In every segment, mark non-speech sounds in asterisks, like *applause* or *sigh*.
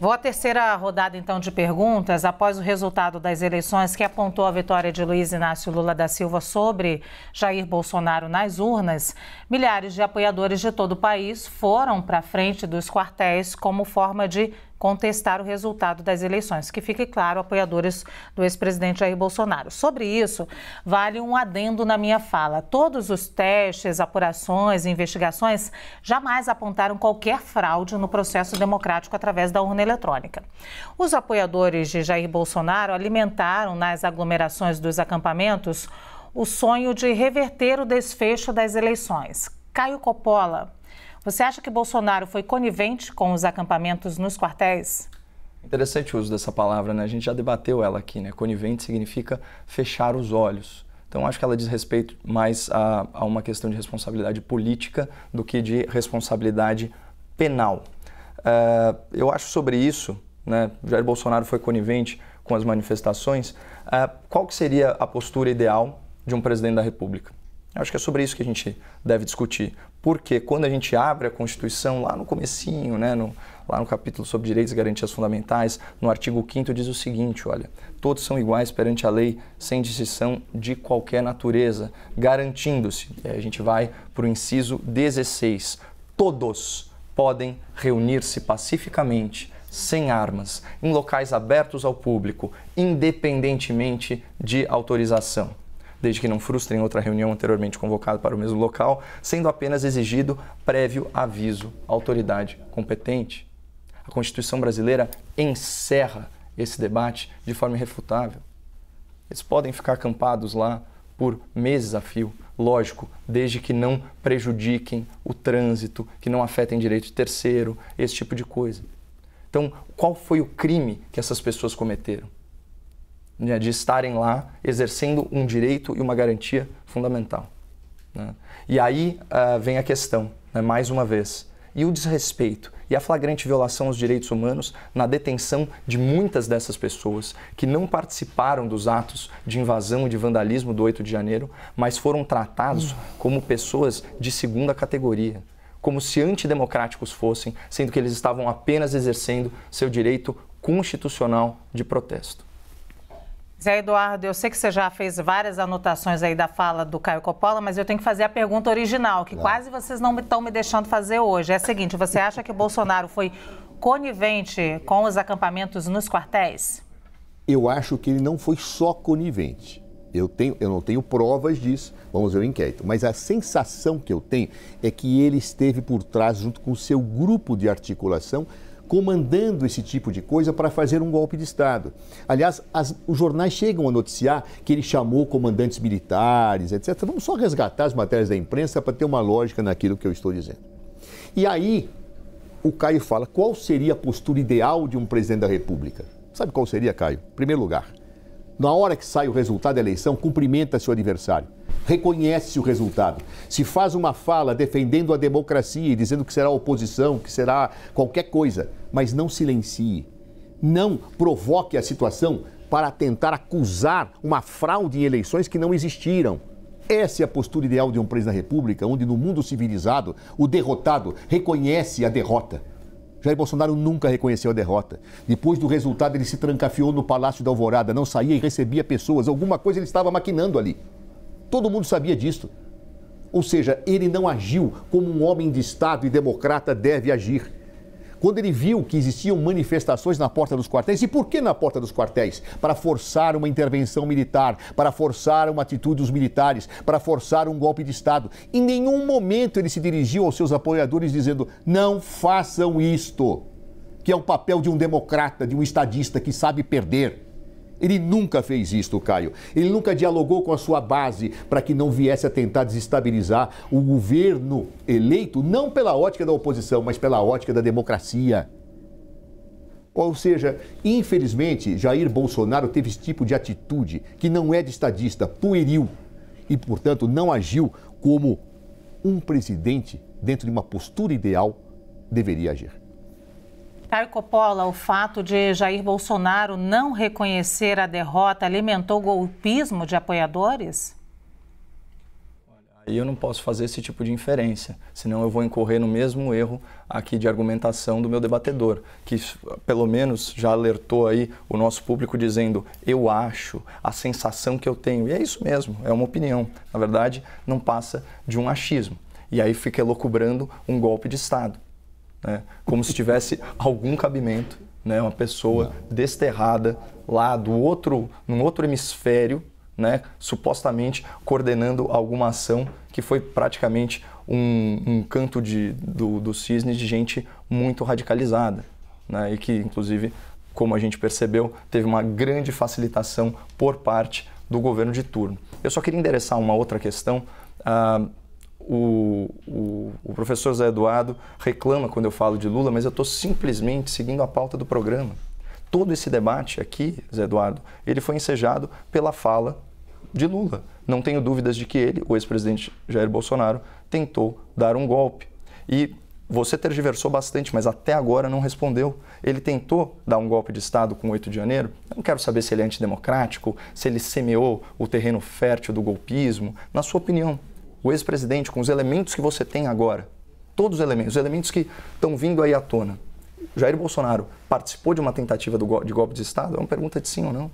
Vou à terceira rodada, então, de perguntas. Após o resultado das eleições que apontou a vitória de Luiz Inácio Lula da Silva sobre Jair Bolsonaro nas urnas, milhares de apoiadores de todo o país foram para frente dos quartéis como forma de contestar o resultado das eleições, que fique claro, apoiadores do ex-presidente Jair Bolsonaro. Sobre isso, vale um adendo na minha fala. Todos os testes, apurações e investigações jamais apontaram qualquer fraude no processo democrático através da urna eletrônica. Os apoiadores de Jair Bolsonaro alimentaram nas aglomerações dos acampamentos o sonho de reverter o desfecho das eleições. Caio Coppola, você acha que Bolsonaro foi conivente com os acampamentos nos quartéis? Interessante o uso dessa palavra, né? A gente já debateu ela aqui, né? Conivente significa fechar os olhos. Então, acho que ela diz respeito mais a, a uma questão de responsabilidade política do que de responsabilidade penal. Uh, eu acho sobre isso, né? Jair Bolsonaro foi conivente com as manifestações. Uh, qual que seria a postura ideal de um presidente da República? Eu acho que é sobre isso que a gente deve discutir. Porque quando a gente abre a Constituição, lá no comecinho, né, no, lá no capítulo sobre direitos e garantias fundamentais, no artigo 5 diz o seguinte, olha, todos são iguais perante a lei, sem distinção de qualquer natureza, garantindo-se. E aí a gente vai para o inciso 16. Todos podem reunir-se pacificamente, sem armas, em locais abertos ao público, independentemente de autorização desde que não frustrem outra reunião anteriormente convocada para o mesmo local, sendo apenas exigido prévio aviso à autoridade competente. A Constituição brasileira encerra esse debate de forma irrefutável. Eles podem ficar acampados lá por meses a fio, lógico, desde que não prejudiquem o trânsito, que não afetem direito de terceiro, esse tipo de coisa. Então, qual foi o crime que essas pessoas cometeram? né, de estarem lá exercendo um direito e uma garantia fundamental. Né? E aí uh, vem a questão, né, mais uma vez, e o desrespeito e a flagrante violação aos direitos humanos na detenção de muitas dessas pessoas que não participaram dos atos de invasão e de vandalismo do 8 de janeiro, mas foram tratados como pessoas de segunda categoria, como se antidemocráticos fossem, sendo que eles estavam apenas exercendo seu direito constitucional de protesto. Zé Eduardo, eu sei que você já fez várias anotações aí da fala do Caio Coppola, mas eu tenho que fazer a pergunta original, que não. quase vocês não estão me deixando fazer hoje. É a seguinte, você acha que o Bolsonaro foi conivente com os acampamentos nos quartéis? Eu acho que ele não foi só conivente. Eu, tenho, eu não tenho provas disso, vamos ver o inquérito. Mas a sensação que eu tenho é que ele esteve por trás, junto com o seu grupo de articulação, comandando esse tipo de coisa para fazer um golpe de Estado. Aliás, as, os jornais chegam a noticiar que ele chamou comandantes militares, etc. Vamos só resgatar as matérias da imprensa para ter uma lógica naquilo que eu estou dizendo. E aí, o Caio fala: qual seria a postura ideal de um presidente da República? Sabe qual seria, Caio? Em primeiro lugar, na hora que sai o resultado da eleição, cumprimenta seu adversário reconhece o resultado. Se faz uma fala defendendo a democracia e dizendo que será oposição, que será qualquer coisa, mas não silencie. Não provoque a situação para tentar acusar uma fraude em eleições que não existiram. Essa é a postura ideal de um presidente da República, onde no mundo civilizado o derrotado reconhece a derrota. Jair Bolsonaro nunca reconheceu a derrota. Depois do resultado, ele se trancafiou no Palácio da Alvorada, não saía e recebia pessoas. Alguma coisa ele estava maquinando ali. Todo mundo sabia disso. Ou seja, ele não agiu como um homem de Estado e democrata deve agir. Quando ele viu que existiam manifestações na porta dos quartéis, e por que na porta dos quartéis? Para forçar uma intervenção militar, para forçar uma atitude dos militares, para forçar um golpe de Estado. Em nenhum momento ele se dirigiu aos seus apoiadores dizendo: não façam isto, que é o papel de um democrata, de um estadista que sabe perder. Ele nunca fez isto, Caio. Ele nunca dialogou com a sua base para que não viesse a tentar desestabilizar o governo eleito, não pela ótica da oposição, mas pela ótica da democracia. Ou seja, infelizmente, Jair Bolsonaro teve esse tipo de atitude que não é de estadista, pueril, e, portanto, não agiu como um presidente, dentro de uma postura ideal, deveria agir. Caio Coppola, o fato de Jair Bolsonaro não reconhecer a derrota alimentou golpismo de apoiadores? Aí eu não posso fazer esse tipo de inferência, senão eu vou incorrer no mesmo erro aqui de argumentação do meu debatedor, que pelo menos já alertou aí o nosso público dizendo eu acho, a sensação que eu tenho. E é isso mesmo, é uma opinião. Na verdade, não passa de um achismo. E aí fica elocubrando um golpe de Estado né? como se tivesse algum cabimento, né? uma pessoa Não. desterrada lá do outro, num outro hemisfério, né? supostamente coordenando alguma ação que foi praticamente um, um canto de, do, do cisne de gente muito radicalizada né? e que, inclusive, como a gente percebeu, teve uma grande facilitação por parte do governo de turno. Eu só queria endereçar uma outra questão. Ah, o, o, o, professor Zé Eduardo reclama quando eu falo de Lula, mas eu estou simplesmente seguindo a pauta do programa. Todo esse debate aqui, Zé Eduardo, ele foi ensejado pela fala de Lula. Não tenho dúvidas de que ele, o ex-presidente Jair Bolsonaro, tentou dar um golpe. E você tergiversou bastante, mas até agora não respondeu. Ele tentou dar um golpe de Estado com 8 de janeiro. Eu não quero saber se ele é antidemocrático, se ele semeou o terreno fértil do golpismo. Na sua opinião, o ex-presidente, com os elementos que você tem agora, todos os elementos, os elementos que estão vindo aí à tona, Jair Bolsonaro participou de uma tentativa de golpe de Estado? É uma pergunta de sim ou não.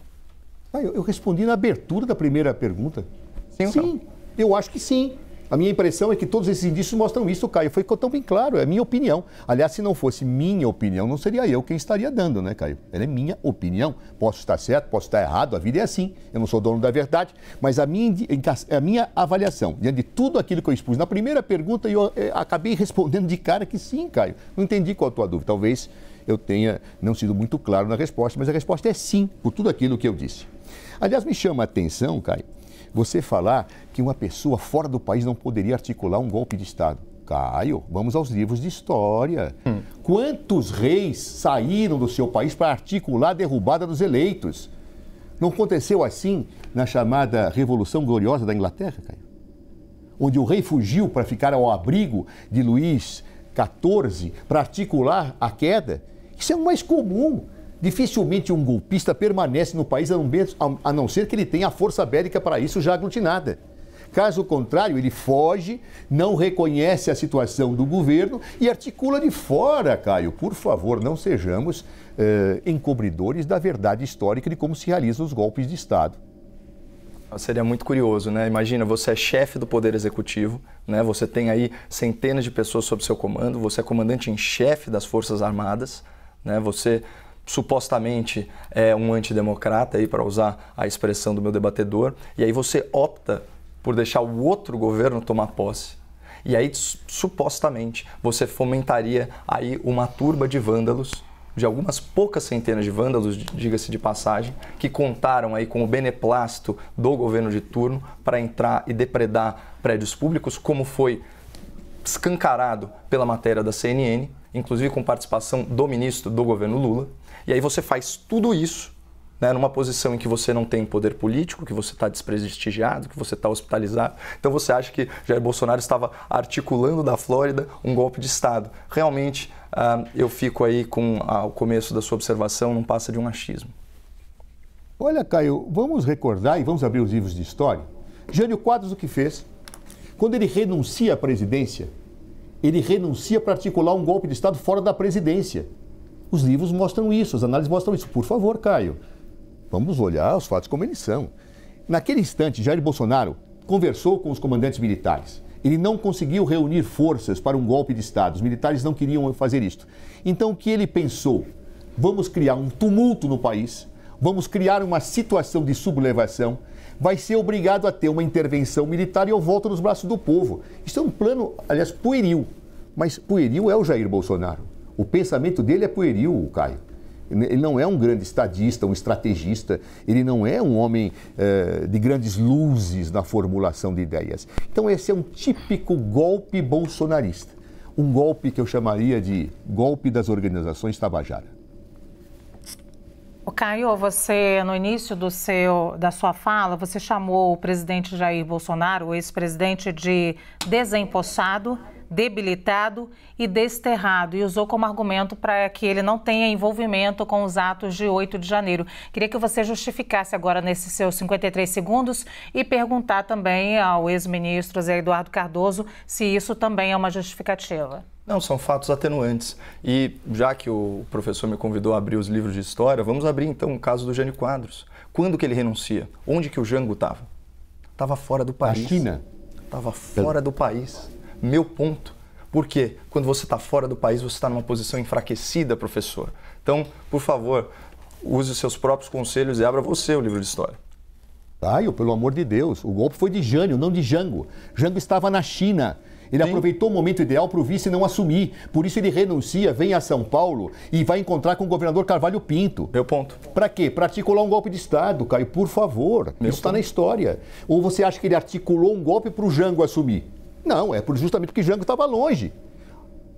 Ah, eu, eu, respondi na abertura da primeira pergunta. Sim, sim eu acho que sim. A minha impressão é que todos esses indícios mostram isso, Caio. Foi tão bem claro, é a minha opinião. Aliás, se não fosse minha opinião, não seria eu quem estaria dando, né, Caio? Ela é minha opinião. Posso estar certo, posso estar errado, a vida é assim. Eu não sou dono da verdade, mas a minha, a minha avaliação, diante de tudo aquilo que eu expus na primeira pergunta, eu eh, acabei *laughs* respondendo de cara que sim, Caio. Não entendi qual a tua dúvida. Talvez eu tenha não sido muito claro na resposta, mas a resposta é sim, por tudo aquilo que eu disse. Aliás, me chama a atenção, Caio, você falar que uma pessoa fora do país não poderia articular um golpe de Estado. Caio, vamos aos livros de história. Hum. Quantos reis saíram do seu país para articular a derrubada dos eleitos? Não aconteceu assim na chamada Revolução Gloriosa da Inglaterra, Caio? Onde o rei fugiu para ficar ao abrigo de Luís XIV para articular a queda? Isso é o mais comum. Dificilmente um golpista permanece no país a não ser que ele tenha a força bélica para isso já aglutinada. Caso contrário, ele foge, não reconhece a situação do governo e articula de fora, Caio. Por favor, não sejamos eh, encobridores da verdade histórica de como se realizam os golpes de Estado. Seria muito curioso, né? Imagina, você é chefe do Poder Executivo, né? Você tem aí centenas de pessoas sob seu comando, você é comandante em chefe das Forças Armadas, né? Você supostamente é um antidemocrata aí para usar a expressão do meu debatedor, e aí você opta por deixar o outro governo tomar posse. E aí, supostamente, você fomentaria aí uma turba de vândalos, de algumas poucas centenas de vândalos, diga-se de passagem, que contaram aí com o beneplácito do governo de turno para entrar e depredar prédios públicos, como foi escancarado pela matéria da CNN, inclusive com participação do ministro do governo Lula. E aí você faz tudo isso né, numa posição em que você não tem poder político, que você está desprestigiado, que você está hospitalizado. Então você acha que Jair Bolsonaro estava articulando da Flórida um golpe de Estado. Realmente, uh, eu fico aí com uh, o começo da sua observação, não passa de um achismo. Olha, Caio, vamos recordar e vamos abrir os livros de história. Jânio Quadros, o que fez? Quando ele renuncia à presidência, ele renuncia para articular um golpe de Estado fora da presidência. Os livros mostram isso, as análises mostram isso. Por favor, Caio, Vamos olhar os fatos como eles são. Naquele instante, Jair Bolsonaro conversou com os comandantes militares. Ele não conseguiu reunir forças para um golpe de Estado. Os militares não queriam fazer isto. Então, o que ele pensou? Vamos criar um tumulto no país, vamos criar uma situação de sublevação, vai ser obrigado a ter uma intervenção militar e eu volto nos braços do povo. Isso é um plano, aliás, pueril. Mas pueril é o Jair Bolsonaro. O pensamento dele é pueril, Caio. Ele não é um grande estadista, um estrategista, ele não é um homem eh, de grandes luzes na formulação de ideias. Então, esse é um típico golpe bolsonarista. Um golpe que eu chamaria de golpe das organizações Tabajara. O Caio, você no início do seu, da sua fala, você chamou o presidente Jair Bolsonaro, o ex-presidente, de desempossado debilitado e desterrado e usou como argumento para que ele não tenha envolvimento com os atos de 8 de janeiro. Queria que você justificasse agora nesses seus 53 segundos e perguntar também ao ex-ministro Zé Eduardo Cardoso se isso também é uma justificativa. Não, são fatos atenuantes. E já que o professor me convidou a abrir os livros de história, vamos abrir então o caso do Jânio Quadros. Quando que ele renuncia? Onde que o Jango estava? Estava fora do país. Na China? Estava fora do país meu ponto. Por quê? Quando você está fora do país, você está numa posição enfraquecida, professor. Então, por favor, use os seus próprios conselhos e abra você o livro de história. Caio, pelo amor de Deus, o golpe foi de Jânio, não de Jango. Jango estava na China. Ele Sim. aproveitou o momento ideal para o vice não assumir. Por isso ele renuncia, vem a São Paulo e vai encontrar com o governador Carvalho Pinto. Meu ponto. Para quê? Para articular um golpe de Estado, Caio, por favor. Meu isso está na história. Ou você acha que ele articulou um golpe para o Jango assumir? Não, é justamente porque Jango estava longe.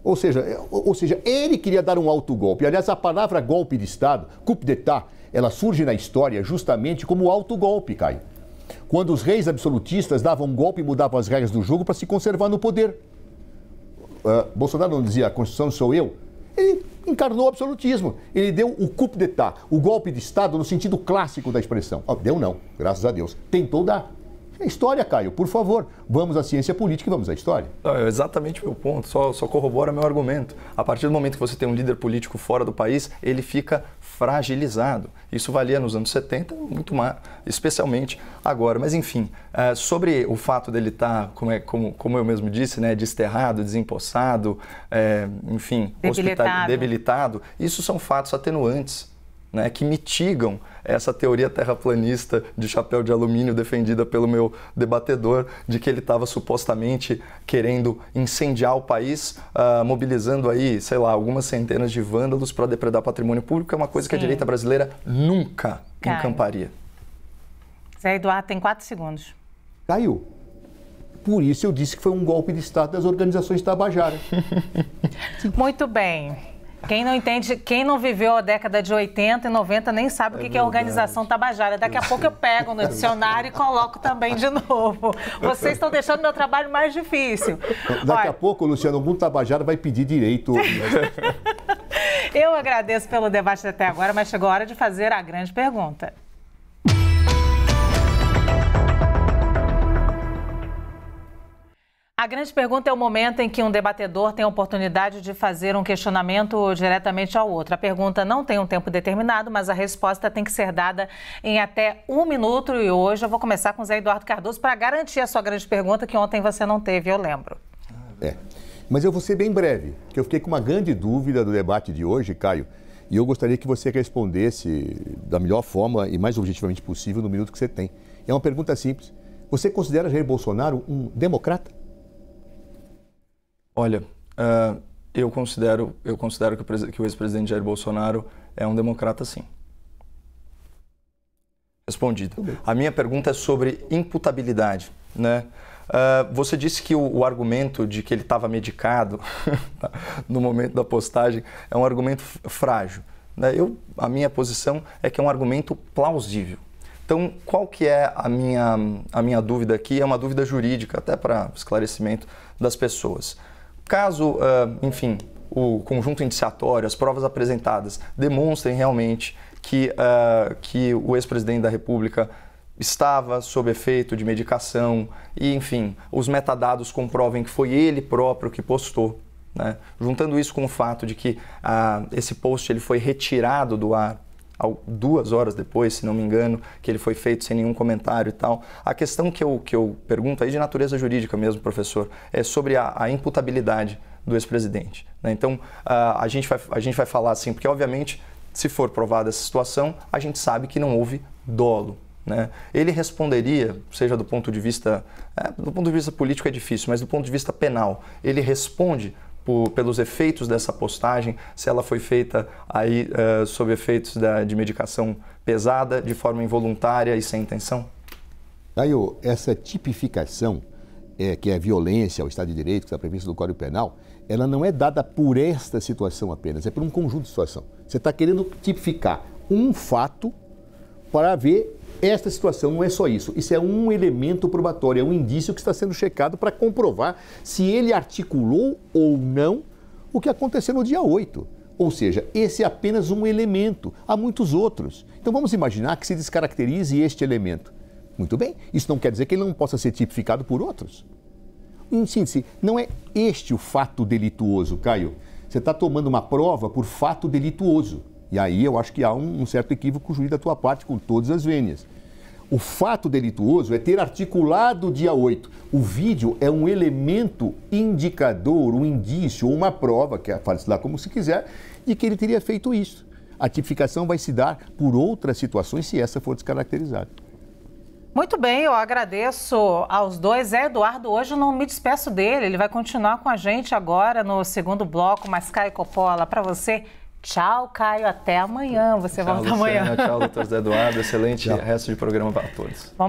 Ou seja, é, ou seja, ele queria dar um alto golpe. Aliás, a palavra golpe de Estado, coup d'État, ela surge na história justamente como autogolpe, Caio. Quando os reis absolutistas davam um golpe e mudavam as regras do jogo para se conservar no poder. Uh, Bolsonaro não dizia a Constituição sou eu. Ele encarnou o absolutismo. Ele deu o coup d'État, o golpe de Estado no sentido clássico da expressão. Oh, deu não, graças a Deus. Tentou dar. É história, Caio, por favor. Vamos à ciência política e vamos à história. Ah, é exatamente o meu ponto, só, só corrobora meu argumento. A partir do momento que você tem um líder político fora do país, ele fica fragilizado. Isso valia nos anos 70, muito mais, especialmente agora. Mas enfim, é, sobre o fato dele estar, tá, como, é, como, como eu mesmo disse, né, desterrado, desempossado, é, enfim, debilitado. debilitado, isso são fatos atenuantes né, que mitigam essa teoria terraplanista de chapéu de alumínio defendida pelo meu debatedor, de que ele estava supostamente querendo incendiar o país, uh, mobilizando aí, sei lá, algumas centenas de vândalos para depredar patrimônio público, é uma coisa Sim. que a direita brasileira nunca Cai. encamparia. Zé Eduardo tem quatro segundos. Caiu. Por isso eu disse que foi um golpe de Estado das organizações tabajaras. *laughs* Muito bem. Quem não entende, quem não viveu a década de 80 e 90 nem sabe é o que, que é organização Tabajara. Daqui a pouco eu pego no dicionário e coloco também de novo. Vocês estão deixando meu trabalho mais difícil. Daqui Olha, a pouco, Luciano, o mundo Tabajara vai pedir direito. *laughs* eu agradeço pelo debate até agora, mas chegou a hora de fazer a grande pergunta. A grande pergunta é o momento em que um debatedor tem a oportunidade de fazer um questionamento diretamente ao outro. A pergunta não tem um tempo determinado, mas a resposta tem que ser dada em até um minuto. E hoje eu vou começar com o Zé Eduardo Cardoso para garantir a sua grande pergunta, que ontem você não teve, eu lembro. É. Mas eu vou ser bem breve, porque eu fiquei com uma grande dúvida do debate de hoje, Caio, e eu gostaria que você respondesse da melhor forma e mais objetivamente possível no minuto que você tem. É uma pergunta simples. Você considera Jair Bolsonaro um democrata? Olha, uh, eu considero, eu considero que o, que o ex-presidente Jair Bolsonaro é um democrata, sim. Respondido. A minha pergunta é sobre imputabilidade. Né? Uh, você disse que o, o, argumento de que ele estava medicado *laughs* no momento da postagem é um argumento frágil. Né? Eu, a minha posição é que é um argumento plausível. Então, qual que é a minha, a minha dúvida aqui? É uma dúvida jurídica, até para esclarecimento das pessoas. Caso, uh, enfim, o conjunto indiciatório, as provas apresentadas demonstrem realmente que, uh, que o ex-presidente da República estava sob efeito de medicação e, enfim, os metadados comprovem que foi ele próprio que postou. Né? Juntando isso com o fato de que ah, esse post ele foi retirado do ar duas horas depois, se não me engano, que ele foi feito sem nenhum comentário e tal. A questão que eu, que eu pergunto aí de natureza jurídica mesmo, professor, é sobre a, a imputabilidade do ex-presidente. Né? Então, a, a, gente vai, a gente vai falar assim, porque obviamente, se for provada essa situação, a gente sabe que não houve dolo, né? Ele responderia, seja do ponto de vista, é, do ponto de vista político é difícil, mas do ponto de vista penal, ele responde por, pelos efeitos dessa postagem, se ela foi feita aí uh, sob efeitos da, de medicação pesada, de forma involuntária e sem intenção? Caio, essa tipificação, é, que é a violência ao Estado de Direito, que está prevista no Código Penal, ela não é dada por esta situação apenas, é por um conjunto de situação. Você está querendo tipificar um fato para ver esta situação não é só isso, isso é um elemento probatório, é um indício que está sendo checado para comprovar se ele articulou ou não o que aconteceu no dia 8. Ou seja, esse é apenas um elemento, há muitos outros. Então vamos imaginar que se descaracterize este elemento. Muito bem, isso não quer dizer que ele não possa ser tipificado por outros. Em síntese, não é este o fato delituoso, Caio. Você está tomando uma prova por fato delituoso. E aí eu acho que há um, um certo equívoco juiz da tua parte com todas as vênias. O fato delituoso é ter articulado o dia 8. O vídeo é um elemento indicador, um indício, uma prova, que é fale-se lá como se quiser, de que ele teria feito isso. A tipificação vai se dar por outras situações se essa for descaracterizada. Muito bem, eu agradeço aos dois. É, Eduardo, hoje eu não me despeço dele, ele vai continuar com a gente agora no segundo bloco, mas Caio Coppola, para você, Tchau, Caio. Até amanhã. Você tchau, volta Luciana, amanhã. Tchau, doutor Eduardo. *laughs* Excelente tchau. resto de programa para todos. Vamos